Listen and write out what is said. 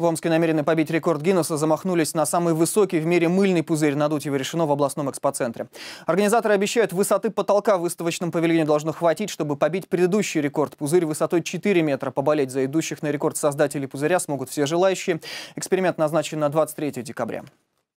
В Омске намерены побить рекорд Гиннесса, замахнулись на самый высокий в мире мыльный пузырь. Надуть его решено в областном экспоцентре. Организаторы обещают, высоты потолка в выставочном павильоне должно хватить, чтобы побить предыдущий рекорд. Пузырь высотой 4 метра. Поболеть за идущих на рекорд создателей пузыря смогут все желающие. Эксперимент назначен на 23 декабря.